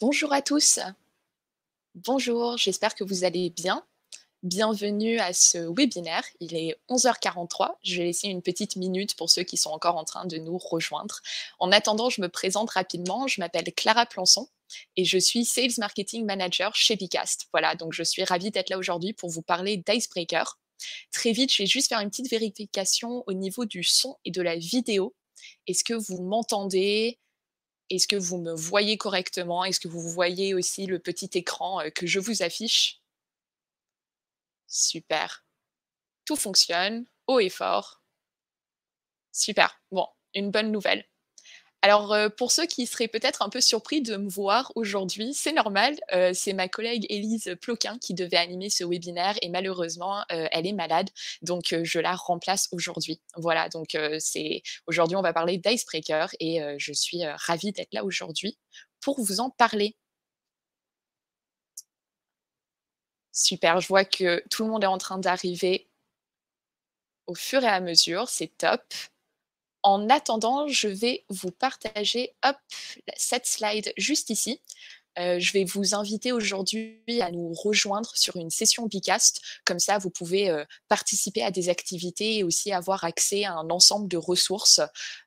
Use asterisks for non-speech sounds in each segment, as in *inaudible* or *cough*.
Bonjour à tous. Bonjour, j'espère que vous allez bien. Bienvenue à ce webinaire. Il est 11h43. Je vais laisser une petite minute pour ceux qui sont encore en train de nous rejoindre. En attendant, je me présente rapidement. Je m'appelle Clara Plançon et je suis Sales Marketing Manager chez Bicast. Voilà, donc je suis ravie d'être là aujourd'hui pour vous parler d'Icebreaker. Très vite, je vais juste faire une petite vérification au niveau du son et de la vidéo. Est-ce que vous m'entendez est-ce que vous me voyez correctement Est-ce que vous voyez aussi le petit écran euh, que je vous affiche Super. Tout fonctionne, haut et fort. Super. Bon, une bonne nouvelle. Alors, euh, pour ceux qui seraient peut-être un peu surpris de me voir aujourd'hui, c'est normal. Euh, c'est ma collègue Élise Ploquin qui devait animer ce webinaire et malheureusement, euh, elle est malade. Donc, je la remplace aujourd'hui. Voilà, donc c'est aujourd'hui, on va parler d'Icebreaker et je suis ravie d'être là aujourd'hui pour vous en parler. Super, je vois que tout le monde est en train d'arriver au fur et à mesure, c'est top. En attendant, je vais vous partager cette slide juste ici euh, je vais vous inviter aujourd'hui à nous rejoindre sur une session Bicast. Comme ça, vous pouvez euh, participer à des activités et aussi avoir accès à un ensemble de ressources.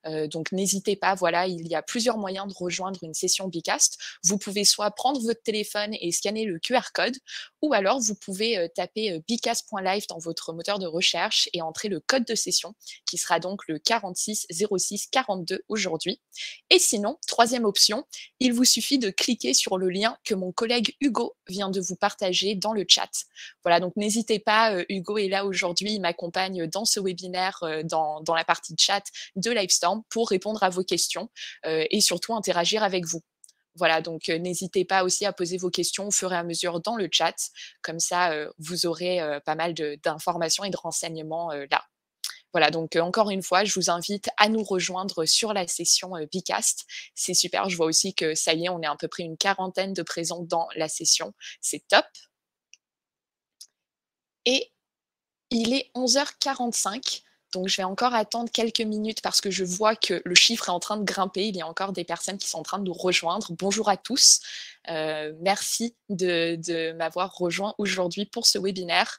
Euh, donc, n'hésitez pas. Voilà, il y a plusieurs moyens de rejoindre une session Bicast. Vous pouvez soit prendre votre téléphone et scanner le QR code, ou alors vous pouvez taper bicast.live dans votre moteur de recherche et entrer le code de session, qui sera donc le 460642 aujourd'hui. Et sinon, troisième option, il vous suffit de cliquer sur lien que mon collègue Hugo vient de vous partager dans le chat. Voilà, donc n'hésitez pas, euh, Hugo est là aujourd'hui, il m'accompagne dans ce webinaire, euh, dans, la partie chat de Livestorm pour répondre à vos questions euh, et surtout interagir avec vous. Voilà, donc n'hésitez pas aussi à poser vos questions au fur et à mesure dans le chat. Comme ça, vous aurez pas mal d'informations et de renseignements là. Voilà, donc encore une fois, je vous invite à nous rejoindre sur la session Bicast. C'est super, je vois aussi que ça y est, on est à peu près une quarantaine de présents dans la session. C'est top. Et il est 11h45. Donc je vais encore attendre quelques minutes parce que je vois que le chiffre est en train de grimper. Il y a encore des personnes qui sont en train de nous rejoindre. Bonjour à tous. merci de, m'avoir rejoint aujourd'hui pour ce webinaire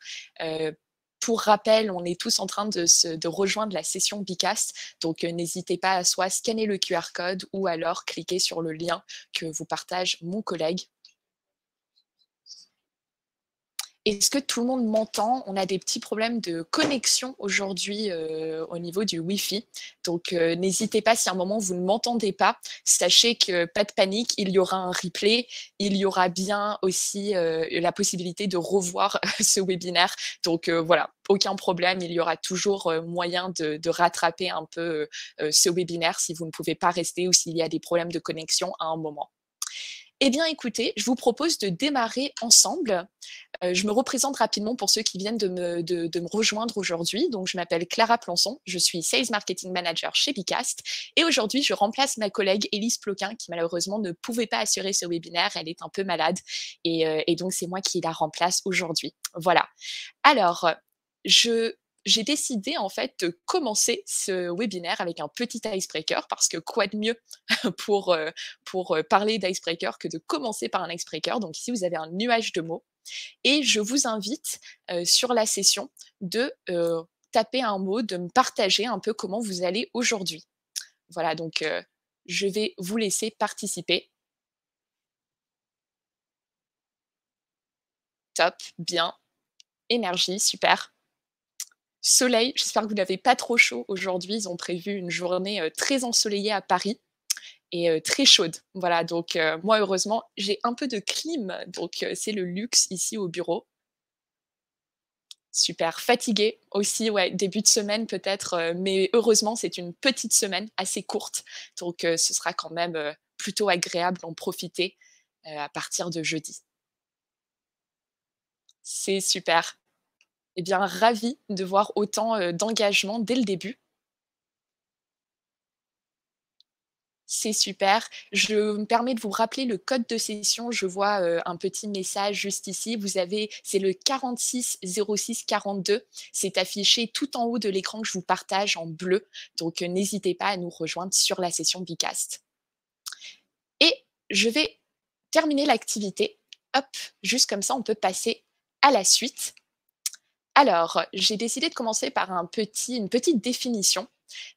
pour rappel, on est tous en train de, se, rejoindre la session Bicast, donc euh, n'hésitez pas à soit scanner le QR code ou alors cliquer sur le lien que vous partage mon collègue Est-ce que tout le monde m'entend On a des petits problèmes de connexion aujourd'hui euh, au niveau du Wi-Fi. Donc euh, n'hésitez pas si à un moment vous ne m'entendez pas. Sachez que pas de panique, il y aura un replay. Il y aura bien aussi euh, la possibilité de revoir *laughs* ce webinaire. Donc voilà, aucun problème. Il y aura toujours moyen de, de rattraper un peu ce webinaire si vous ne pouvez pas rester ou s'il y a des problèmes de connexion à un moment. Eh bien, écoutez, je vous propose de démarrer ensemble. Euh, je me représente rapidement pour ceux qui viennent de me, rejoindre aujourd'hui. Donc, je m'appelle Clara Plançon, je suis Sales Marketing Manager chez Bicast. Et aujourd'hui, je remplace ma collègue Élise Ploquin, qui malheureusement ne pouvait pas assurer ce webinaire. Elle est un peu malade. et euh, donc, c'est moi qui la remplace aujourd'hui. Voilà. Alors, je j'ai décidé en fait de commencer ce webinaire avec un petit icebreaker parce que quoi de mieux *laughs* pour, euh, pour euh, parler d'icebreaker que de commencer par un icebreaker. Donc ici, vous avez un nuage de mots et je vous invite euh, sur la session de taper un mot, de me partager un peu comment vous allez aujourd'hui. Voilà, donc je vais vous laisser participer. Top, bien, énergie, super soleil. J'espère que vous n'avez pas trop chaud aujourd'hui. Ils ont prévu une journée euh, très ensoleillée à Paris et euh, très chaude. Voilà, donc euh, moi, heureusement, j'ai un peu de clim, donc c'est le luxe ici au bureau. Super, fatiguée aussi, ouais, début de semaine peut-être, mais heureusement, c'est une petite semaine assez courte, donc ce sera quand même plutôt agréable d'en profiter à partir de jeudi. C'est super eh bien, ravie de voir autant euh, d'engagement dès le début. C'est super. Je me permets de vous rappeler le code de session. Je vois euh, un petit message juste ici. Vous avez, c'est le 460642. C'est affiché tout en haut de l'écran que je vous partage en bleu. Donc, euh, n'hésitez pas à nous rejoindre sur la session Bicast. Et je vais terminer l'activité. Hop, juste comme ça, on peut passer à la suite. Alors, j'ai décidé de commencer par une petite définition.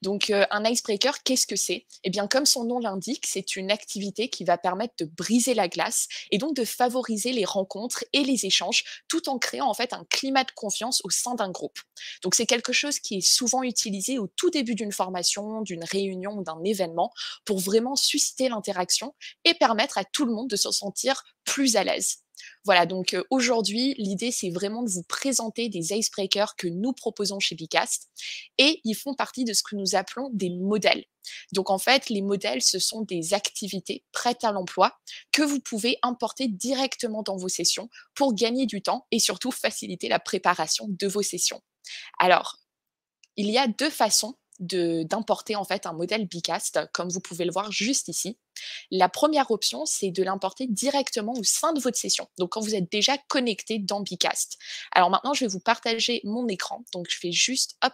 Donc, euh, un icebreaker, qu'est-ce que c'est Eh bien, comme son nom l'indique, c'est une activité qui va permettre de briser la glace et donc de favoriser les rencontres et les échanges, tout en créant en fait un climat de confiance au sein d'un groupe. Donc, c'est quelque chose qui est souvent utilisé au tout début d'une formation, d'une réunion ou d'un événement pour vraiment susciter l'interaction et permettre à tout le monde de se sentir plus à l'aise. Voilà, donc euh, aujourd'hui, l'idée, c'est vraiment de vous présenter des icebreakers que nous proposons chez Picast et ils font partie de ce que nous appelons des modèles. Donc en fait, les modèles, ce sont des activités prêtes à l'emploi que vous pouvez importer directement dans vos sessions pour gagner du temps et surtout faciliter la préparation de vos sessions. Alors, il y a deux façons d'importer en fait un modèle Bicast, comme vous pouvez le voir juste ici. La première option, c'est de l'importer directement au sein de votre session, donc quand vous êtes déjà connecté dans Bicast. Alors maintenant, je vais vous partager mon écran, donc je fais juste hop,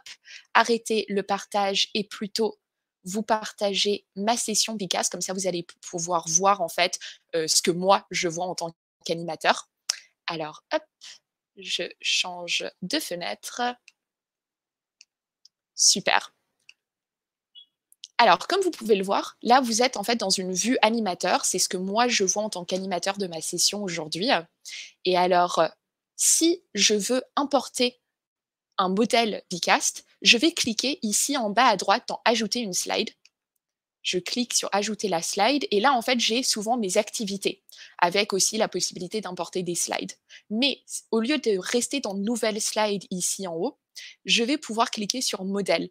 arrêter le partage et plutôt vous partager ma session Bicast, comme ça vous allez pouvoir voir en fait euh, ce que moi je vois en tant qu'animateur. Alors hop, je change de fenêtre. Super. Alors, comme vous pouvez le voir, là, vous êtes en fait dans une vue animateur. C'est ce que moi, je vois en tant qu'animateur de ma session aujourd'hui. Et alors, euh, si je veux importer un modèle Bicast, je vais cliquer ici en bas à droite dans Ajouter une slide. Je clique sur Ajouter la slide et là, en fait, j'ai souvent mes activités avec aussi la possibilité d'importer des slides. Mais au lieu de rester dans Nouvelle slide ici en haut, je vais pouvoir cliquer sur Modèle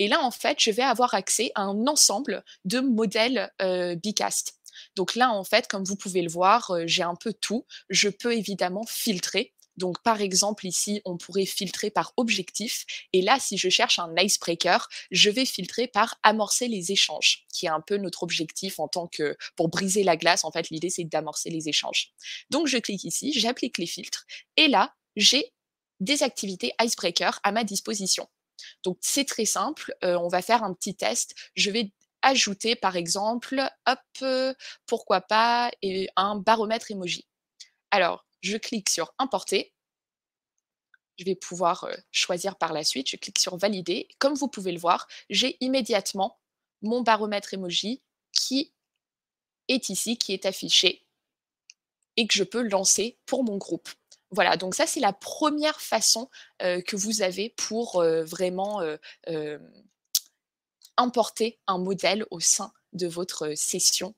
et là, en fait, je vais avoir accès à un ensemble de modèles euh, Bicast. Donc là, en fait, comme vous pouvez le voir, euh, j'ai un peu tout. Je peux évidemment filtrer. Donc, par exemple, ici, on pourrait filtrer par objectif. Et là, si je cherche un icebreaker, je vais filtrer par amorcer les échanges, qui est un peu notre objectif en tant que pour briser la glace. En fait, l'idée, c'est d'amorcer les échanges. Donc, je clique ici, j'applique les filtres. Et là, j'ai des activités icebreaker à ma disposition. Donc c'est très simple, euh, on va faire un petit test. Je vais ajouter par exemple, hop, euh, pourquoi pas, un baromètre emoji. Alors, je clique sur importer. Je vais pouvoir euh, choisir par la suite. Je clique sur valider. Comme vous pouvez le voir, j'ai immédiatement mon baromètre emoji qui est ici, qui est affiché et que je peux lancer pour mon groupe. Voilà, donc ça c'est la première façon euh, que vous avez pour euh, vraiment importer euh, un modèle au sein de votre session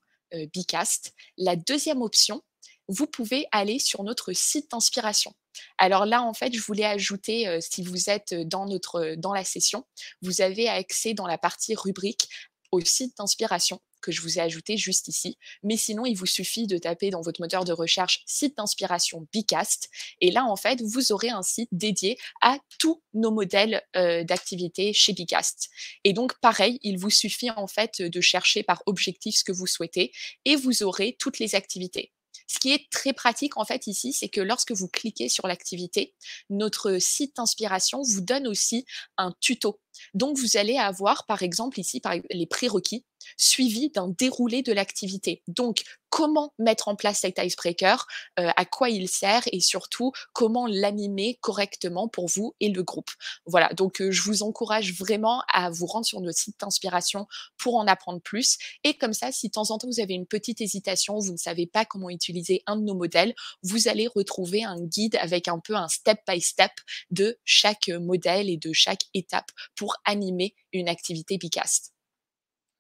Bicast. La deuxième option, vous pouvez aller sur notre site d'inspiration. Alors là, en fait, je voulais ajouter, si vous êtes dans, notre, dans la session, vous avez accès dans la partie rubrique au site d'inspiration que je vous ai ajouté juste ici. Mais sinon, il vous suffit de taper dans votre moteur de recherche site d'inspiration Bicast. Et là, en fait, vous aurez un site dédié à tous nos modèles euh, d'activité chez Bicast. Et donc, pareil, il vous suffit en fait de chercher par objectif ce que vous souhaitez et vous aurez toutes les activités. Ce qui est très pratique en fait ici, c'est que lorsque vous cliquez sur l'activité, notre site d'inspiration vous donne aussi un tuto donc, vous allez avoir, par exemple, ici, par les prérequis suivis d'un déroulé de l'activité. Donc, comment mettre en place cet icebreaker, euh, à quoi il sert et surtout comment l'animer correctement pour vous et le groupe. Voilà, donc euh, je vous encourage vraiment à vous rendre sur notre site d'inspiration pour en apprendre plus. Et comme ça, si de temps en temps vous avez une petite hésitation, vous ne savez pas comment utiliser un de nos modèles, vous allez retrouver un guide avec un peu un step by step de chaque modèle et de chaque étape pour animer une activité Picast.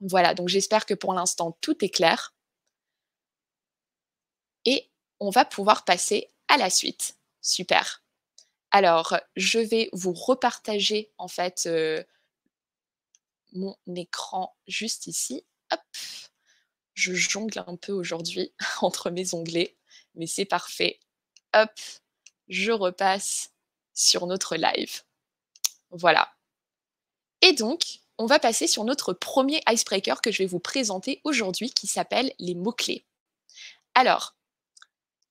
Voilà, donc j'espère que pour l'instant tout est clair. Et on va pouvoir passer à la suite. Super. Alors, je vais vous repartager en fait euh, mon écran juste ici. Hop. Je jongle un peu aujourd'hui *laughs* entre mes onglets, mais c'est parfait. Hop, je repasse sur notre live. Voilà. Et donc, on va passer sur notre premier icebreaker que je vais vous présenter aujourd'hui qui s'appelle les mots-clés. Alors,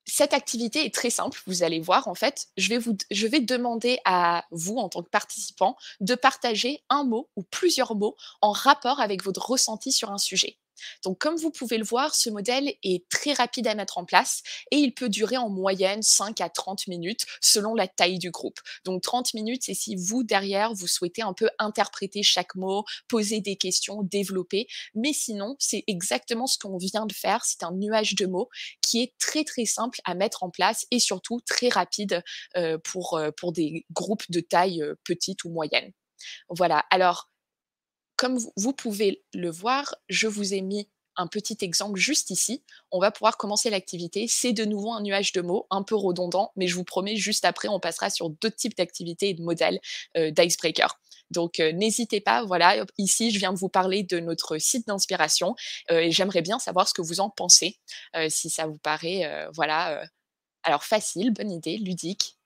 cette activité est très simple, vous allez voir en fait, je vais, vous, je vais demander à vous en tant que participant de partager un mot ou plusieurs mots en rapport avec votre ressenti sur un sujet. Donc comme vous pouvez le voir, ce modèle est très rapide à mettre en place et il peut durer en moyenne 5 à 30 minutes selon la taille du groupe. Donc 30 minutes, c'est si vous, derrière, vous souhaitez un peu interpréter chaque mot, poser des questions, développer. Mais sinon, c'est exactement ce qu'on vient de faire. C'est un nuage de mots qui est très très simple à mettre en place et surtout très rapide euh, euh, pour, des groupes de taille euh, petite ou moyenne. Voilà, alors comme vous pouvez le voir, je vous ai mis un petit exemple juste ici. On va pouvoir commencer l'activité. C'est de nouveau un nuage de mots, un peu redondant, mais je vous promets, juste après, on passera sur d'autres types d'activités et de modèles euh, d'icebreaker. Donc euh, n'hésitez pas, voilà, ici je viens de vous parler de notre site d'inspiration euh, et j'aimerais bien savoir ce que vous en pensez, si ça vous paraît, voilà, alors facile, bonne idée, ludique.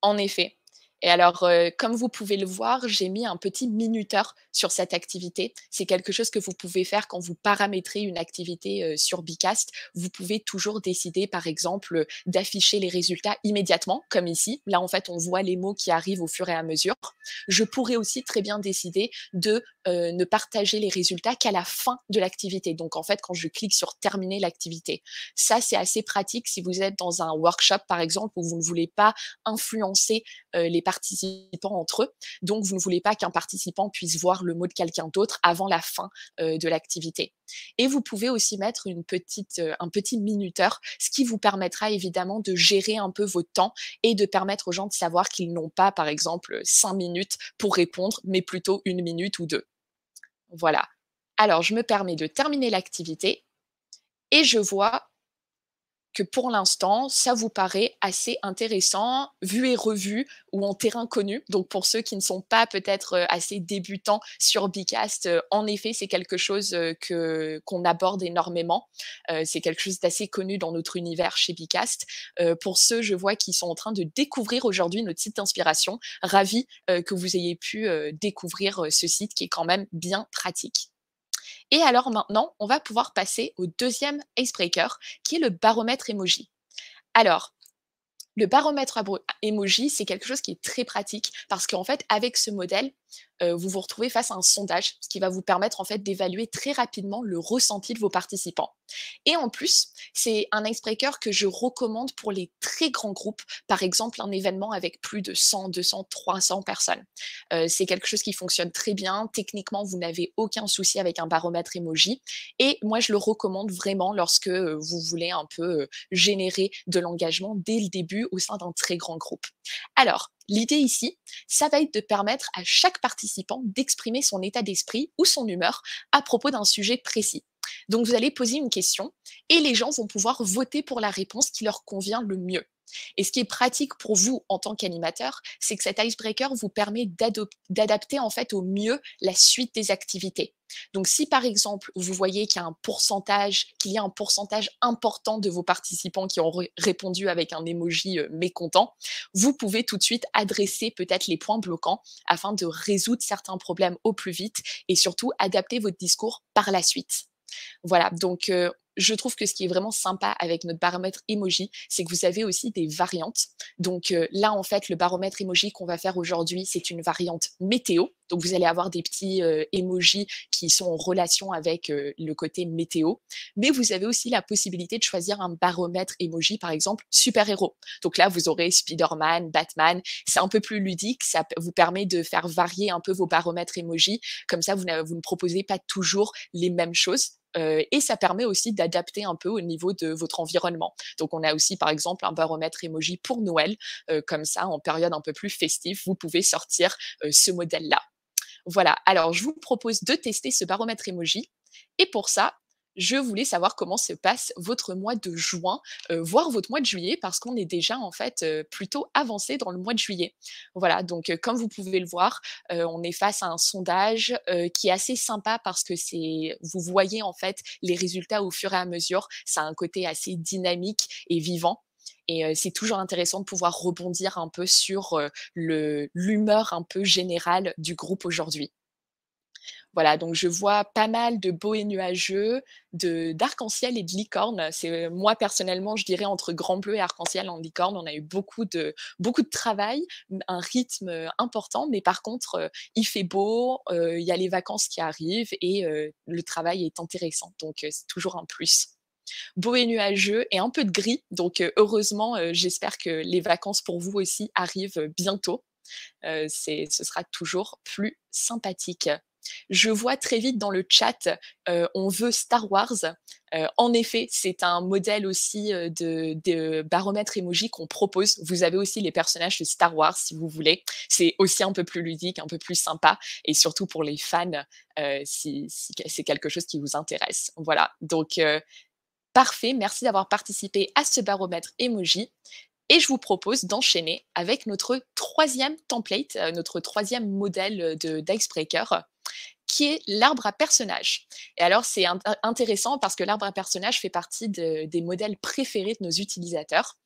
En effet, et alors, euh, comme vous pouvez le voir, j'ai mis un petit minuteur sur cette activité. C'est quelque chose que vous pouvez faire quand vous paramétrez une activité euh, sur Bicast. Vous pouvez toujours décider, par exemple, d'afficher les résultats immédiatement, comme ici. Là, en fait, on voit les mots qui arrivent au fur et à mesure. Je pourrais aussi très bien décider de euh, ne partager les résultats qu'à la fin de l'activité. Donc en fait, quand je clique sur terminer l'activité, ça c'est assez pratique si vous êtes dans un workshop par exemple où vous ne voulez pas influencer euh, les participants entre eux. Donc vous ne voulez pas qu'un participant puisse voir le mot de quelqu'un d'autre avant la fin euh, de l'activité. Et vous pouvez aussi mettre une petite, un petit minuteur, ce qui vous permettra évidemment de gérer un peu vos temps et de permettre aux gens de savoir qu'ils n'ont pas par exemple cinq minutes pour répondre, mais plutôt une minute ou deux. Voilà. Alors, je me permets de terminer l'activité et je vois que pour l'instant, ça vous paraît assez intéressant, vu et revu ou en terrain connu. Donc pour ceux qui ne sont pas peut-être euh, assez débutants sur Bicast, euh, en effet, c'est quelque chose euh, que qu'on aborde énormément. c'est quelque chose d'assez connu dans notre univers chez Bicast. pour ceux, je vois, qui sont en train de découvrir aujourd'hui notre site d'inspiration, ravi que vous ayez pu découvrir ce site qui est quand même bien pratique. Et alors maintenant, on va pouvoir passer au deuxième icebreaker, qui est le baromètre emoji. Alors, le baromètre emoji, c'est quelque chose qui est très pratique parce qu'en fait, avec ce modèle, euh, vous vous retrouvez face à un sondage, ce qui va vous permettre en fait d'évaluer très rapidement le ressenti de vos participants. Et en plus, c'est un icebreaker que je recommande pour les très grands groupes, par exemple un événement avec plus de 100, 200, 300 personnes. Euh, c'est quelque chose qui fonctionne très bien. Techniquement, vous n'avez aucun souci avec un baromètre emoji. Et moi, je le recommande vraiment lorsque euh, vous voulez un peu générer de l'engagement dès le début au sein d'un très grand groupe. Alors, L'idée ici, ça va être de permettre à chaque participant d'exprimer son état d'esprit ou son humeur à propos d'un sujet précis. Donc vous allez poser une question et les gens vont pouvoir voter pour la réponse qui leur convient le mieux. Et ce qui est pratique pour vous en tant qu'animateur, c'est que cet icebreaker vous permet d'adapter en fait au mieux la suite des activités. Donc si par exemple vous voyez qu'il y a un pourcentage, important de vos participants qui ont répondu avec un emoji euh, mécontent, vous pouvez tout de suite adresser peut-être les points bloquants afin de résoudre certains problèmes au plus vite et surtout adapter votre discours par la suite. Voilà, donc euh, je trouve que ce qui est vraiment sympa avec notre baromètre emoji, c'est que vous avez aussi des variantes. Donc euh, là, en fait, le baromètre emoji qu'on va faire aujourd'hui, c'est une variante météo. Donc vous allez avoir des petits euh, emojis qui sont en relation avec euh, le côté météo. Mais vous avez aussi la possibilité de choisir un baromètre emoji, par exemple, super-héros. Donc là, vous aurez Spider-Man, Batman. C'est un peu plus ludique. Ça vous permet de faire varier un peu vos baromètres emoji. Comme ça, vous ne proposez pas toujours les mêmes choses et ça permet aussi d'adapter un peu au niveau de votre environnement. Donc on a aussi par exemple un baromètre emoji pour Noël, comme ça en période un peu plus festive, vous pouvez sortir ce modèle-là. Voilà, alors je vous propose de tester ce baromètre emoji. Et pour ça, je voulais savoir comment se passe votre mois de juin, euh, voire votre mois de juillet, parce qu'on est déjà en fait euh, plutôt avancé dans le mois de juillet. Voilà, donc euh, comme vous pouvez le voir, on est face à un sondage qui est assez sympa parce que c'est, vous voyez en fait les résultats au fur et à mesure. Ça a un côté assez dynamique et vivant. Et c'est toujours intéressant de pouvoir rebondir un peu sur le, l'humeur un peu générale du groupe aujourd'hui. Voilà, donc je vois pas mal de beaux et nuageux, d'arc-en-ciel et de licorne. C'est moi personnellement, je dirais entre grand bleu et arc-en-ciel en licorne, on a eu beaucoup de beaucoup de travail, un rythme euh, important, mais par contre, euh, il fait beau, euh, il y a les vacances qui arrivent et le travail est intéressant, donc c'est toujours un plus beau et nuageux et un peu de gris. Donc heureusement, j'espère que les vacances pour vous aussi arrivent bientôt. ce sera toujours plus sympathique. Je vois très vite dans le chat, euh, on veut Star Wars. Euh, en effet, c'est un modèle aussi euh, de, baromètre emoji qu'on propose. Vous avez aussi les personnages de Star Wars si vous voulez. C'est aussi un peu plus ludique, un peu plus sympa, et surtout pour les fans, si, c'est quelque chose qui vous intéresse. Voilà, donc parfait, merci d'avoir participé à ce baromètre emoji. Et je vous propose d'enchaîner avec notre troisième template, notre troisième modèle d'Icebreaker qui est l'arbre à personnages. Et alors, c'est intéressant parce que l'arbre à personnages fait partie des modèles préférés de nos utilisateurs.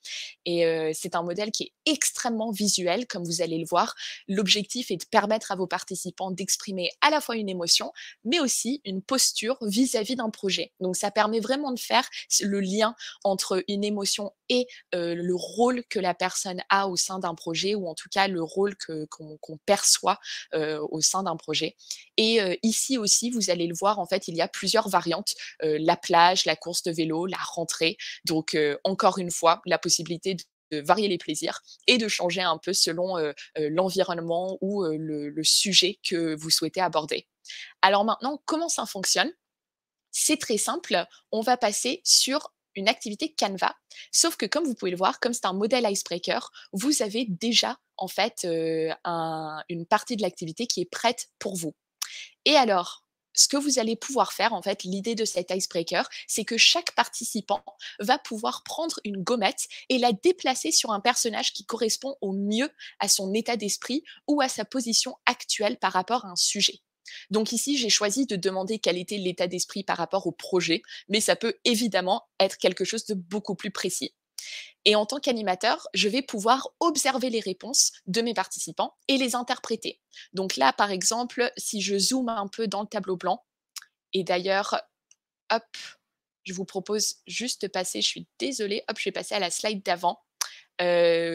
Et euh, c'est un modèle qui est extrêmement visuel, comme vous allez le voir. L'objectif est de permettre à vos participants d'exprimer à la fois une émotion, mais aussi une posture vis-à-vis d'un projet. Donc, ça permet vraiment de faire le lien entre une émotion et euh, le rôle que la personne a au sein d'un projet, ou en tout cas le rôle qu'on perçoit euh, au sein d'un projet. Et ici aussi, vous allez le voir, en fait, il y a plusieurs variantes la plage, la course de vélo, la rentrée. Donc, encore une fois, la possibilité de varier les plaisirs et de changer un peu selon l'environnement ou le, sujet que vous souhaitez aborder. Alors maintenant, comment ça fonctionne C'est très simple. On va passer sur une activité Canva. Sauf que comme vous pouvez le voir, comme c'est un modèle icebreaker, vous avez déjà en fait une partie de l'activité qui est prête pour vous. Et alors, ce que vous allez pouvoir faire, en fait, l'idée de cet icebreaker, c'est que chaque participant va pouvoir prendre une gommette et la déplacer sur un personnage qui correspond au mieux à son état d'esprit ou à sa position actuelle par rapport à un sujet. Donc ici, j'ai choisi de demander quel était l'état d'esprit par rapport au projet, mais ça peut évidemment être quelque chose de beaucoup plus précis. Et en tant qu'animateur, je vais pouvoir observer les réponses de mes participants et les interpréter. Donc là, par exemple, si je zoome un peu dans le tableau blanc, et d'ailleurs, hop, je vous propose juste de passer, je suis désolée, hop, je vais passer à la slide d'avant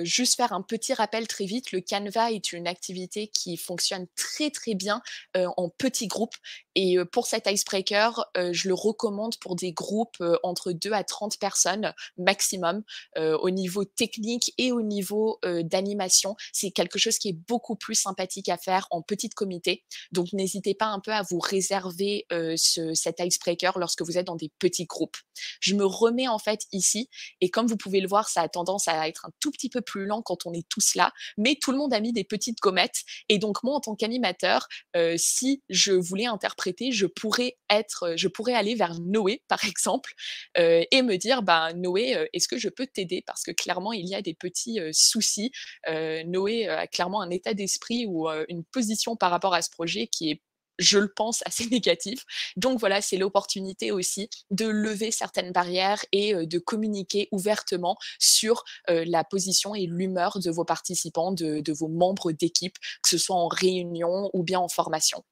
juste faire un petit rappel très vite, le Canva est une activité qui fonctionne très très bien en petits groupes et pour cet icebreaker, je le recommande pour des groupes entre 2 à 30 personnes maximum au niveau technique et au niveau d'animation. C'est quelque chose qui est beaucoup plus sympathique à faire en petit comité. Donc n'hésitez pas un peu à vous réserver cet icebreaker lorsque vous êtes dans des petits groupes. Je me remets en fait ici et comme vous pouvez le voir, ça a tendance à être un tout petit peu plus lent quand on est tous là, mais tout le monde a mis des petites gommettes. Et donc moi, en tant qu'animateur, euh, si je voulais interpréter, je pourrais être, euh, je pourrais aller vers Noé, *laughs* par exemple, euh, et me dire, ben Noé, est-ce que je peux t'aider Parce que clairement, il y a des petits soucis. Noé a clairement un état d'esprit ou une position par rapport à ce projet qui est je le pense, assez *laughs* négatif. Donc voilà, c'est l'opportunité aussi de lever certaines barrières et euh, de communiquer ouvertement sur euh, la position et l'humeur de vos participants, de vos membres d'équipe, que ce soit en réunion ou bien en formation.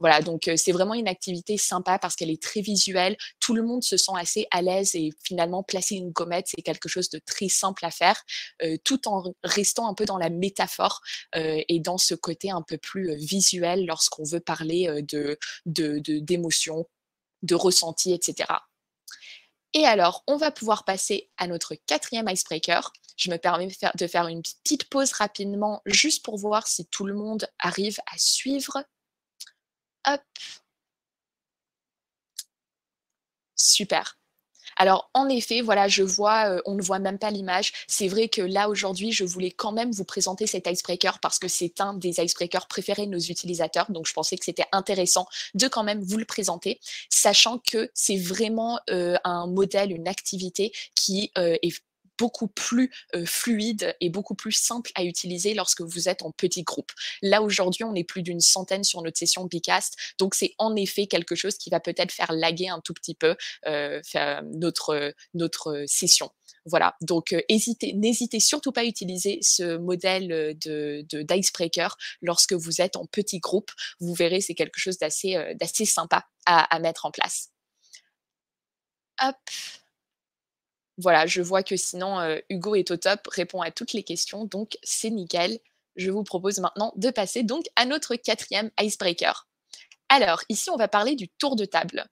Voilà, donc euh, c'est vraiment une activité sympa parce qu'elle est très visuelle. Tout le monde se sent assez à l'aise et finalement, placer une gommette, c'est quelque chose de très simple à faire, euh, tout en restant un peu dans la métaphore euh, et dans ce côté un peu plus visuel lorsqu'on veut parler de d'émotions, de, de ressentis, etc. Et alors, on va pouvoir passer à notre quatrième icebreaker. Je me permets de faire une petite pause rapidement juste pour voir si tout le monde arrive à suivre Super. Alors en effet, voilà, je vois, euh, on ne voit même pas l'image. C'est vrai que là aujourd'hui, je voulais quand même vous présenter cet icebreaker parce que c'est un des icebreakers préférés de nos utilisateurs. Donc je pensais que c'était intéressant de quand même vous le présenter, sachant que c'est vraiment euh, un modèle, une activité qui euh, est beaucoup plus fluide et beaucoup plus simple à utiliser lorsque vous êtes en petit groupe. Là, aujourd'hui, on est plus d'une centaine sur notre session B-Cast, donc c'est en effet quelque chose qui va peut-être faire laguer un tout petit peu notre, notre session. Voilà, donc n'hésitez surtout pas à utiliser ce modèle de, d'icebreaker lorsque vous êtes en petit groupe. Vous verrez, c'est quelque chose d'assez, d'assez sympa à, à mettre en place. Hop, voilà, je vois que sinon, euh, Hugo est au top, répond à toutes les questions, donc c'est nickel. Je vous propose maintenant de passer donc à notre quatrième icebreaker. Alors, ici, on va parler du tour de table.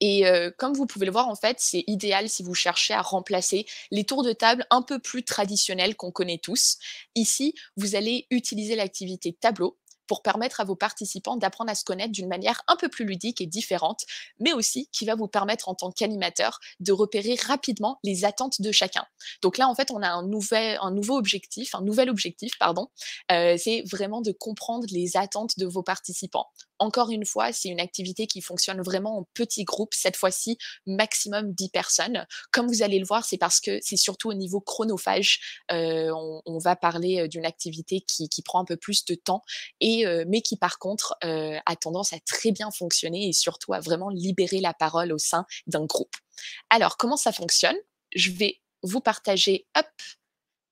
Et euh, comme vous pouvez le voir, en fait, c'est idéal si vous cherchez à remplacer les tours de table un peu plus traditionnels qu'on connaît tous. Ici, vous allez utiliser l'activité tableau pour permettre à vos participants d'apprendre à se connaître d'une manière un peu plus ludique et différente, mais aussi qui va vous permettre en tant qu'animateur de repérer rapidement les attentes de chacun. Donc là, en fait, on a un, nouvel, nouveau objectif, un nouvel objectif, pardon, euh, c'est vraiment de comprendre les attentes de vos participants. Encore une fois, c'est une activité qui fonctionne vraiment en petits groupes, cette fois-ci maximum 10 personnes. Comme vous allez le voir, c'est parce que c'est surtout au niveau chronophage, euh, on, va parler euh, d'une activité qui, prend un peu plus de temps, et, euh, mais qui par contre a tendance à très bien fonctionner et surtout à vraiment libérer la parole au sein d'un groupe. Alors, comment ça fonctionne Je vais vous partager, hop,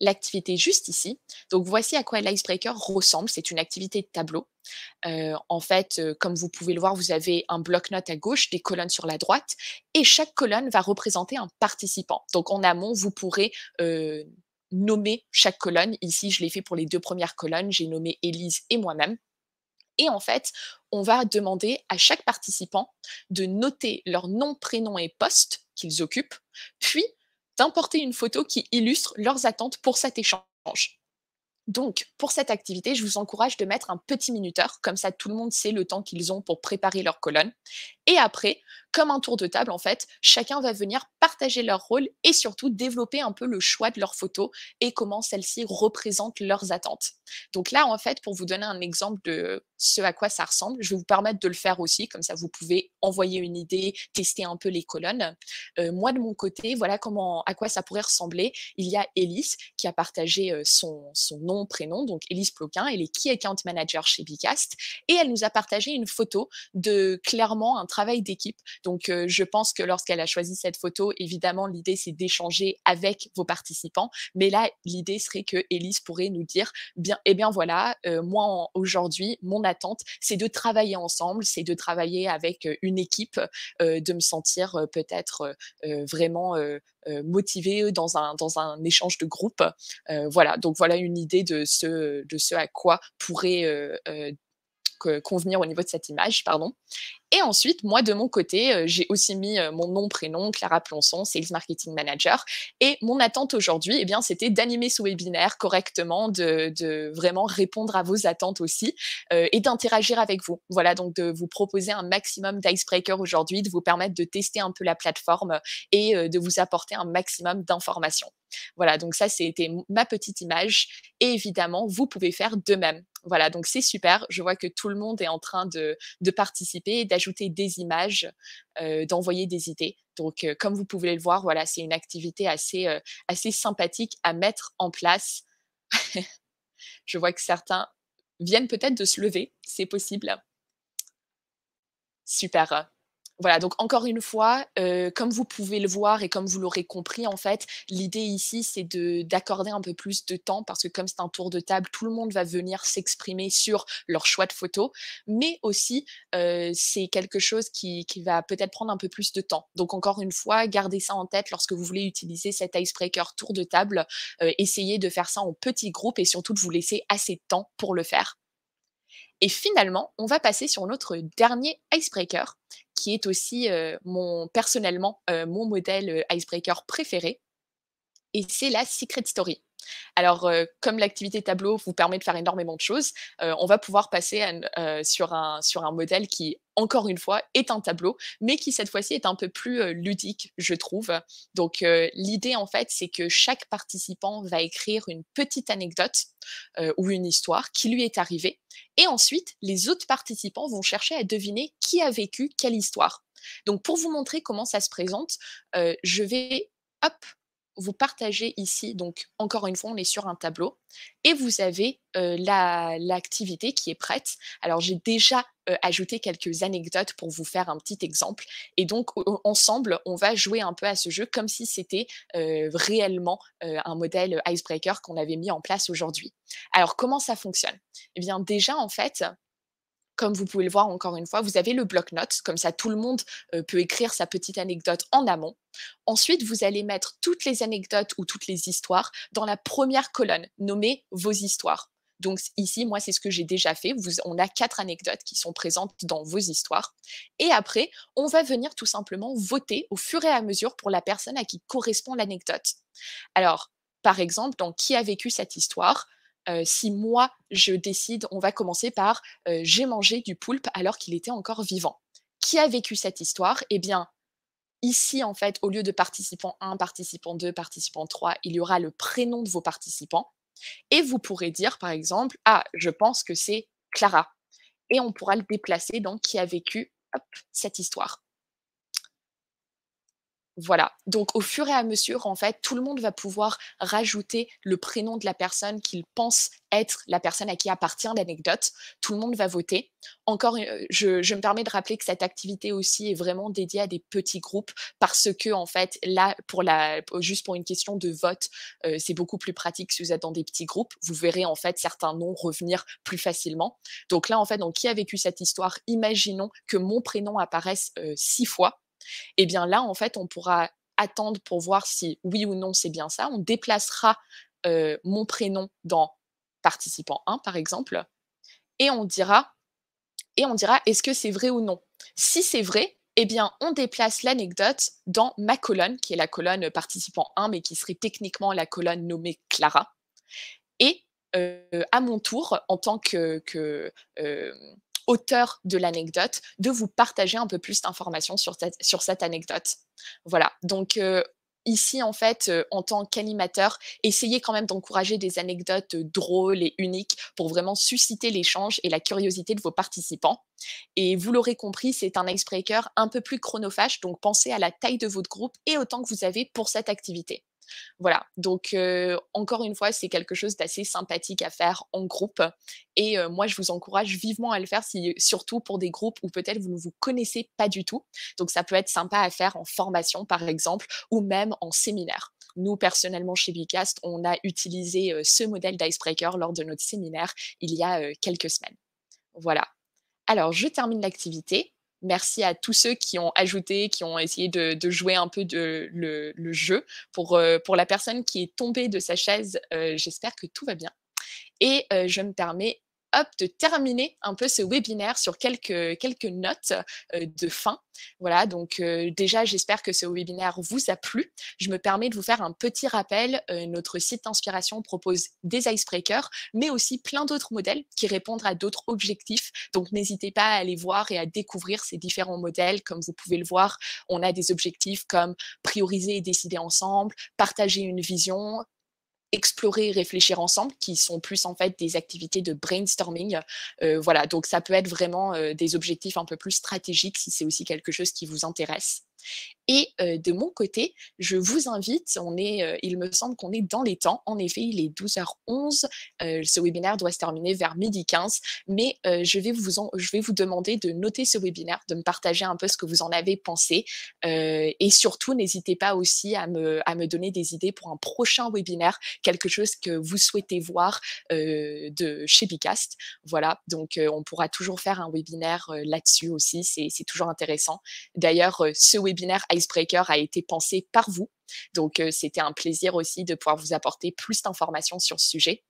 l'activité juste ici. Donc voici à quoi l'icebreaker ressemble. C'est une activité de tableau. Euh, en fait, euh, comme vous pouvez le voir, vous avez un bloc-notes à gauche, des colonnes sur la droite, et chaque colonne va représenter un participant. Donc en amont, vous pourrez euh, nommer chaque colonne. Ici, je l'ai fait pour les deux premières colonnes. J'ai nommé Élise et moi-même. Et en fait, on va demander à chaque participant de noter leur nom, prénom et poste qu'ils occupent, puis d'importer une photo qui illustre leurs attentes pour cet échange. Donc, pour cette activité, je vous encourage de mettre un petit minuteur, comme ça tout le monde sait le temps qu'ils ont pour préparer leur colonne. Et après, comme un tour de table en fait, chacun va venir partager leur rôle et surtout développer un peu le choix de leurs photos et comment celle ci représente leurs attentes. Donc là en fait, pour vous donner un exemple de ce à quoi ça ressemble, je vais vous permettre de le faire aussi, comme ça vous pouvez envoyer une idée, tester un peu les colonnes. Euh, moi de mon côté, voilà comment à quoi ça pourrait ressembler. Il y a Elise qui a partagé euh, son, nom, prénom, donc Elise Ploquin, elle est Key Account Manager chez Bicast et elle nous a partagé une photo de clairement un travail d'équipe. Donc, euh, je pense que lorsqu'elle a choisi cette photo, évidemment, l'idée, c'est d'échanger avec vos participants. Mais là, l'idée serait que Élise pourrait nous dire, eh bien voilà, euh, moi, aujourd'hui, mon attente, c'est de travailler ensemble, c'est de travailler avec euh, une équipe, de me sentir peut-être vraiment motivée dans un, dans un échange de groupe. voilà, donc voilà une idée de ce, de ce à quoi pourrait convenir au niveau de cette image, pardon. Et ensuite, moi, de mon côté, euh, j'ai aussi mis euh, mon nom, prénom, Clara Plonson, Sales Marketing Manager. Et mon attente aujourd'hui, eh bien, c'était d'animer ce webinaire correctement, de, vraiment répondre à vos attentes aussi euh, et d'interagir avec vous. Voilà, donc de vous proposer un maximum d'icebreakers aujourd'hui, de vous permettre de tester un peu la plateforme et de vous apporter un maximum d'informations. Voilà, donc ça, c'était ma petite image. Et évidemment, vous pouvez faire de même. Voilà, donc c'est super. Je vois que tout le monde est en train de, participer, d'ajouter des images, euh, d'envoyer des idées. Donc, euh, comme vous pouvez le voir, voilà, c'est une activité assez, euh, assez sympathique à mettre en place. *laughs* Je vois que certains viennent peut-être de se lever, c'est possible. Super. Voilà, donc encore une fois, euh, comme vous pouvez le voir et comme vous l'aurez compris, en fait, l'idée ici, c'est d'accorder un peu plus de temps parce que comme c'est un tour de table, tout le monde va venir s'exprimer sur leur choix de photo, mais aussi euh, c'est quelque chose qui, qui va peut-être prendre un peu plus de temps. Donc encore une fois, gardez ça en tête lorsque vous voulez utiliser cet icebreaker tour de table, euh, essayez de faire ça en petits groupes et surtout de vous laisser assez de temps pour le faire. Et finalement, on va passer sur notre dernier icebreaker, qui est aussi mon personnellement mon modèle icebreaker préféré. Et c'est la Secret Story. Alors, euh, comme l'activité tableau vous permet de faire énormément de choses, euh, on va pouvoir passer euh, sur, un, modèle qui encore une fois, est un tableau, mais qui cette fois-ci est un peu plus ludique, je trouve. Donc l'idée, en fait, c'est que chaque participant va écrire une petite anecdote ou une histoire qui lui est arrivée, et ensuite, les autres participants vont chercher à deviner qui a vécu quelle histoire. Donc pour vous montrer comment ça se présente, je vais, hop, vous partagez ici, donc encore une fois, on est sur un tableau, et vous avez euh, l'activité qui est prête. Alors j'ai déjà euh, ajouté quelques anecdotes pour vous faire un petit exemple, et donc ensemble, on va jouer un peu à ce jeu comme si c'était euh, réellement un modèle icebreaker qu'on avait mis en place aujourd'hui. Alors comment ça fonctionne Eh bien déjà, en fait, comme vous pouvez le voir encore une fois, vous avez le bloc-notes, comme ça tout le monde euh, peut écrire sa petite anecdote en amont. Ensuite, vous allez mettre toutes les anecdotes ou toutes les histoires dans la première colonne, nommée vos histoires. Donc ici, moi, c'est ce que j'ai déjà fait. on a quatre anecdotes qui sont présentes dans vos histoires. Et après, on va venir tout simplement voter au fur et à mesure pour la personne à qui correspond l'anecdote. Alors, par exemple, dans qui a vécu cette histoire, euh, si moi je décide, on va commencer par euh, j'ai mangé du poulpe alors qu'il était encore vivant. Qui a vécu cette histoire Eh bien, ici, en fait, au lieu de participant 1, participant 2, participant 3, il y aura le prénom de vos participants. Et vous pourrez dire, par exemple, ah, je pense que c'est Clara. Et on pourra le déplacer dans qui a vécu cette histoire. Voilà. Donc au fur et à mesure, en fait, tout le monde va pouvoir rajouter le prénom de la personne qu'il pense être la personne à qui appartient l'anecdote. Tout le monde va voter. Encore, euh, je, me permets de rappeler que cette activité aussi est vraiment dédiée à des petits groupes parce que en fait, là, pour la, juste pour une question de vote, euh, c'est beaucoup plus pratique si vous êtes dans des petits groupes. Vous verrez en fait certains noms revenir plus facilement. Donc là, en fait, donc qui a vécu cette histoire Imaginons que mon prénom apparaisse euh, six fois eh bien là, en fait, on pourra attendre pour voir si oui ou non c'est bien ça. On déplacera euh, mon prénom dans participant 1, par exemple, et on dira, et on dira est-ce que c'est vrai ou non. Si c'est vrai, eh bien, on déplace l'anecdote dans ma colonne, qui est la colonne participant 1, mais qui serait techniquement la colonne nommée Clara. Et euh, à mon tour, en tant que, euh, auteur de l'anecdote, de vous partager un peu plus d'informations sur, sur, cette anecdote. Voilà, donc euh, ici, en fait, euh, en tant qu'animateur, essayez quand même d'encourager des anecdotes euh, drôles et uniques pour vraiment susciter l'échange et la curiosité de vos participants. Et vous l'aurez compris, c'est un icebreaker un peu plus chronophage, donc pensez à la taille de votre groupe et au temps que vous avez pour cette activité. Voilà, donc encore une fois, c'est quelque chose d'assez sympathique à faire en groupe. Et moi, je vous encourage vivement à le faire, surtout pour des groupes où peut-être vous ne vous connaissez pas du tout. Donc ça peut être sympa à faire en formation, par exemple, ou même en séminaire. Nous, personnellement, chez Bicast, on a utilisé ce modèle d'icebreaker lors de notre séminaire il y a quelques semaines. Voilà. Alors, je termine l'activité Merci à tous ceux qui ont ajouté, qui ont essayé de, jouer un peu le, jeu. Euh, pour la personne qui est tombée de sa chaise, euh, j'espère que tout va bien. Et euh, je me permets de terminer un peu ce webinaire sur quelques, quelques notes euh, de fin. Voilà, donc euh, déjà, j'espère que ce webinaire vous a plu. Je me permets de vous faire un petit rappel. Euh, notre site d'inspiration propose des icebreakers, mais aussi plein d'autres modèles qui répondent à d'autres objectifs. Donc, n'hésitez pas à aller voir et à découvrir ces différents modèles. Comme vous pouvez le voir, on a des objectifs comme prioriser et décider ensemble, partager une vision, explorer et réfléchir ensemble, qui sont plus en fait des activités de brainstorming. Euh, voilà, donc ça peut être vraiment euh, des objectifs un peu plus stratégiques si c'est aussi quelque chose qui vous intéresse. Et de mon côté, je vous invite, on est, il me semble qu'on est dans les temps. En effet, il est 12h11. ce webinaire doit se terminer vers midi 15. Mais je, vais vous je vais vous demander de noter ce webinaire, de me partager un peu ce que vous en avez pensé. et surtout, n'hésitez pas aussi à me, à me donner des idées pour un prochain webinaire, quelque chose que vous souhaitez voir de chez Bicast. Voilà, donc on pourra toujours faire un webinaire là-dessus aussi. C'est toujours intéressant. D'ailleurs, ce webinaire Icebreaker a été pensé par vous. Donc, euh, c'était un plaisir aussi de pouvoir vous apporter plus d'informations sur ce sujet.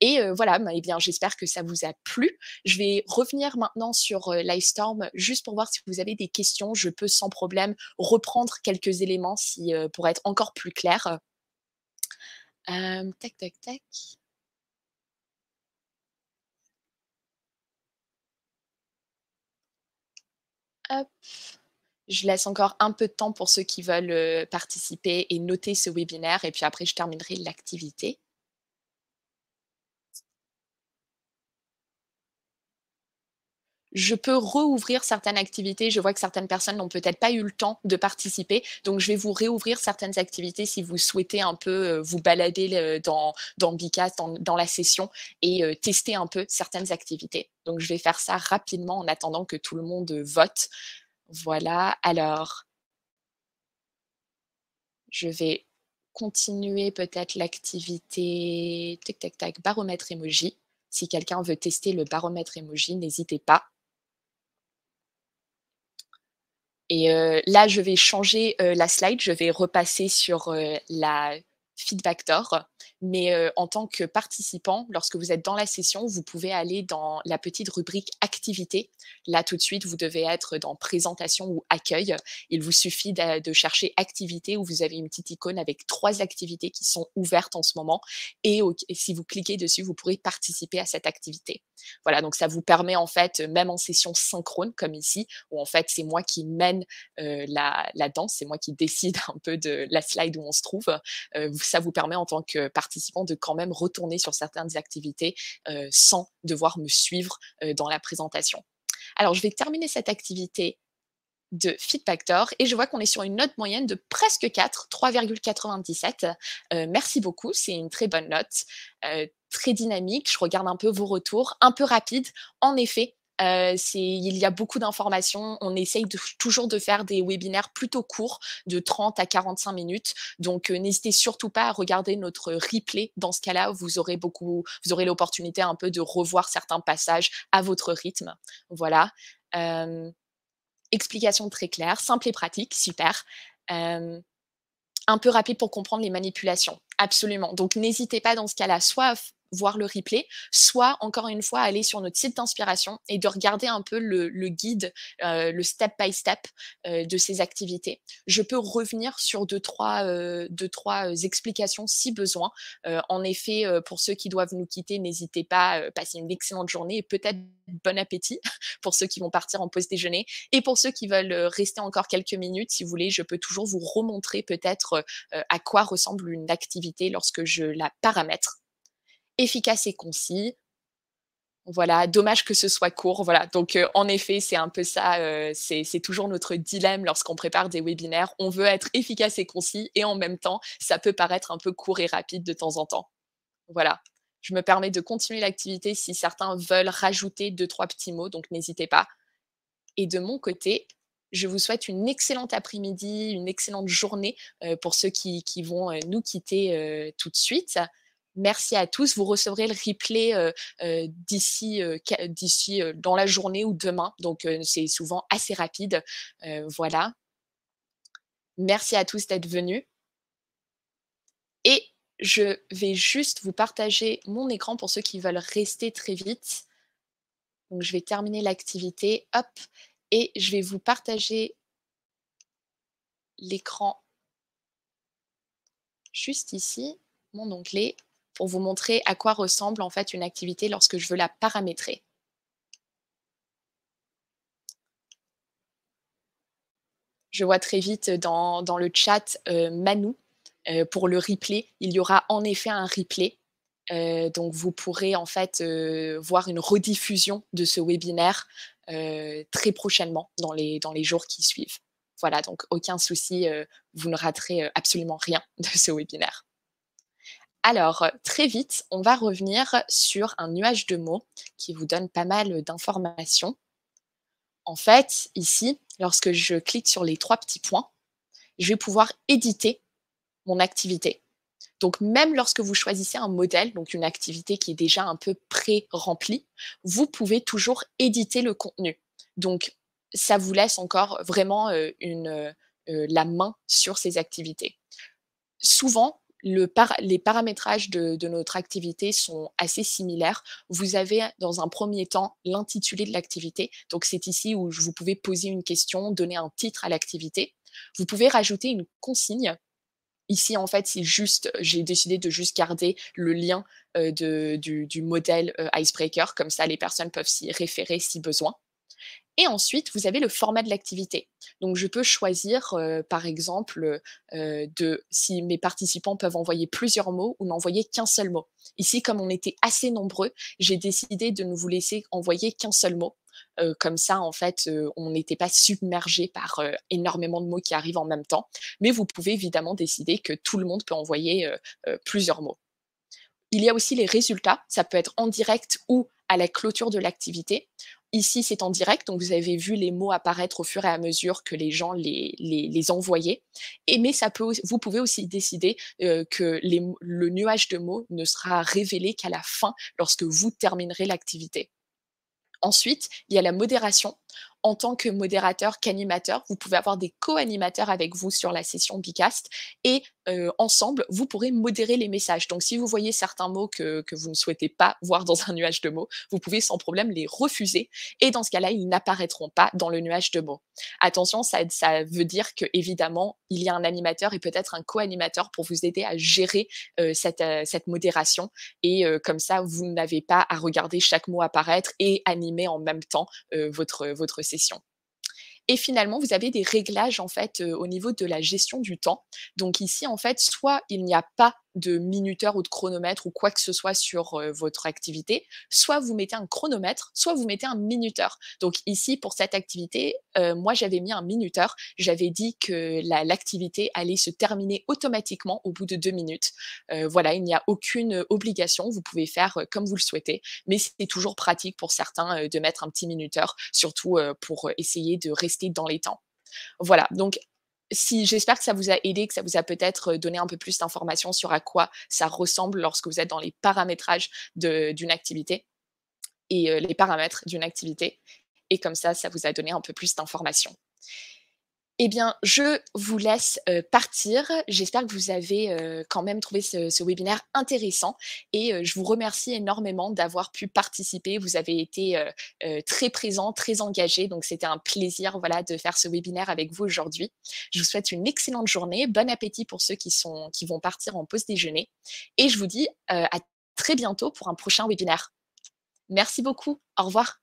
Et euh, voilà, eh bien, j'espère que ça vous a plu. Je vais revenir maintenant sur euh, Livestorm juste pour voir si vous avez des questions. Je peux sans problème reprendre quelques éléments si, pour être encore plus clair. tac, tac, tac. Hop. Je laisse encore un peu de temps pour ceux qui veulent euh, participer et noter ce webinaire, et puis après, je terminerai l'activité. je peux rouvrir certaines activités. Je vois que certaines personnes n'ont peut-être pas eu le temps de participer. Donc, je vais vous réouvrir certaines activités si vous souhaitez un peu euh, vous balader dans, dans Bicast, dans, la session et euh, tester un peu certaines activités. Donc, je vais faire ça rapidement en attendant que tout le monde vote. Voilà, alors je vais continuer peut-être l'activité tic tac tac baromètre emoji. Si quelqu'un veut tester le baromètre emoji, n'hésitez pas. Et euh, là, je vais changer euh, la slide, je vais repasser sur euh, la Feedback d'or, Mais en tant que participant, lorsque vous êtes dans la session, vous pouvez aller dans la petite rubrique activité. Là, tout de suite, vous devez être dans présentation ou accueil. Il vous suffit de, chercher activité où vous avez une petite icône avec trois activités qui sont ouvertes en ce moment. Et, si vous cliquez dessus, vous pourrez participer à cette activité. Voilà, donc ça vous permet en fait, même en session synchrone comme ici, où en fait c'est moi qui mène la, danse, c'est moi qui décide *laughs* un peu de la slide où on se trouve ça vous permet en tant que participant de quand même retourner sur certaines activités euh, sans devoir me suivre euh, dans la présentation. Alors, je vais terminer cette activité de Feedbacktor et je vois qu'on est sur une note moyenne de presque 4, 3,97. Euh, merci beaucoup, c'est une très bonne note, très dynamique. Je regarde un peu vos retours, un peu rapide. En effet, euh, il y a beaucoup d'informations. On essaye toujours de faire des webinaires plutôt courts, de 30 à 45 minutes. Donc, euh, n'hésitez surtout pas à regarder notre replay. Dans ce cas-là, vous aurez beaucoup, vous aurez l'opportunité un peu de revoir certains passages à votre rythme. Voilà. Euh, explication très claire, simple et pratique, super un peu rapide pour comprendre les manipulations. Absolument. Donc n'hésitez pas dans ce cas-là, soit voir le replay, soit encore une fois aller sur notre site d'inspiration et de regarder un peu le, guide, euh, le step by step euh, de ces activités. Je peux revenir sur deux trois, euh, deux, trois euh, explications si besoin. en effet, pour ceux qui doivent nous quitter, n'hésitez pas, passez une excellente journée et peut-être bon appétit *laughs* pour ceux qui vont partir en pause déjeuner. Et pour ceux qui veulent rester encore quelques minutes, si vous voulez, je peux toujours vous remontrer peut-être à quoi ressemble une activité lorsque je la paramètre efficace et concis. Voilà, dommage que ce soit court. Voilà, donc en effet, c'est un peu ça. c'est toujours notre dilemme lorsqu'on prépare des webinaires. On veut être efficace et concis, et en même temps, ça peut paraître un peu court et rapide de temps en temps. Voilà. Je me permets de continuer l'activité si certains veulent rajouter deux trois petits mots, donc n'hésitez pas. Et de mon côté, je vous souhaite une excellente après-midi, une excellente journée pour ceux qui vont nous quitter tout de suite. Merci à tous. Vous recevrez le replay euh, euh, d'ici euh, d'ici dans la journée ou demain. Donc c'est souvent assez rapide. voilà. Merci à tous d'être venus. Et je vais juste vous partager mon écran pour ceux qui veulent rester très vite. Donc je vais terminer l'activité. Hop. Et je vais vous partager l'écran juste ici, mon onglet pour vous montrer à quoi ressemble en fait une activité lorsque je veux la paramétrer. Je vois très vite dans, le chat euh, Manou euh, pour le replay. Il y aura en effet un replay. Euh, donc vous pourrez en fait voir une rediffusion de ce webinaire très prochainement dans les, dans les jours qui suivent. Voilà, donc aucun souci, vous ne raterez absolument rien *laughs* de ce webinaire. Alors, euh, très vite, on va revenir sur un nuage de mots qui vous donne pas mal d'informations. En fait, ici, lorsque je clique sur les trois petits points, je vais pouvoir éditer mon activité. Donc, même lorsque vous choisissez un modèle, donc une activité qui est déjà un peu pré-remplie, vous pouvez toujours éditer le contenu. Donc, ça vous laisse encore vraiment euh, une, euh, la main sur ces activités. Souvent, les paramétrages de, notre activité sont assez similaires. Vous avez dans un premier temps l'intitulé de l'activité. Donc c'est ici où vous pouvez poser une question, donner un titre à l'activité. Vous pouvez rajouter une consigne. Ici, en fait, c'est juste, j'ai décidé de juste garder le lien euh, du, modèle euh, Icebreaker, comme ça les personnes peuvent s'y référer si besoin. Et ensuite, vous avez le format de l'activité. Donc, je peux choisir, euh, par exemple, euh, de si mes participants peuvent envoyer plusieurs mots ou n'envoyer qu'un seul mot. Ici, comme on était assez nombreux, j'ai décidé de ne vous laisser envoyer qu'un seul mot. Euh, comme ça, en fait, on n'était pas submergé par énormément de mots qui arrivent en même temps. Mais vous pouvez évidemment décider que tout le monde peut envoyer plusieurs mots. Il y a aussi les résultats. Ça peut être en direct ou à la clôture de l'activité. Ici, c'est en direct, donc vous avez vu les mots apparaître au fur et à mesure que les gens les, envoyaient. mais ça vous pouvez aussi décider euh, que le nuage de mots ne sera révélé qu'à la fin, lorsque vous terminerez l'activité. Ensuite, il y a la modération en tant que modérateur, qu'animateur. Vous pouvez avoir des co-animateurs avec vous sur la session Bicast et euh, ensemble, vous pourrez modérer les messages. Donc, si vous voyez certains mots que, vous ne souhaitez pas *laughs* voir dans un nuage de mots, vous pouvez sans problème les refuser. Et dans ce cas-là, ils n'apparaîtront pas dans le nuage de mots. Attention, ça, veut dire que évidemment, il y a un animateur et peut-être un co-animateur pour vous aider à gérer euh, euh, cette, modération. Et comme ça, vous n'avez pas à regarder chaque mot apparaître et animer en même temps votre, votre session session. Et finalement, vous avez des réglages en fait euh, au niveau de la gestion du temps. Donc ici, en fait, soit il n'y a pas de minuteur ou de chronomètre ou quoi que ce soit sur votre activité, soit vous mettez un chronomètre, soit vous mettez un minuteur. Donc ici, pour cette activité, moi j'avais mis un minuteur, j'avais dit que l'activité allait se terminer automatiquement au bout de deux minutes. voilà, il n'y a aucune obligation, vous pouvez faire comme vous le souhaitez, mais c'est toujours pratique pour certains de mettre un petit minuteur, surtout pour essayer de rester dans les temps. Voilà, donc si j'espère que ça vous a aidé, que ça vous a peut-être euh, donné un peu plus d'informations sur à quoi ça ressemble lorsque vous êtes dans les paramétrages d'une activité et euh, les paramètres d'une activité. Et comme ça, ça vous a donné un peu plus d'informations. Eh bien, je vous laisse euh, partir. J'espère que vous avez euh, quand même trouvé ce, webinaire intéressant et euh, je vous remercie énormément d'avoir pu participer. Vous avez été très présent, très engagé, donc c'était un plaisir voilà de faire ce webinaire avec vous aujourd'hui. Je vous souhaite une excellente journée, bon appétit pour ceux qui sont qui vont partir en pause déjeuner et je vous dis à très bientôt pour un prochain webinaire. Merci beaucoup. Au revoir.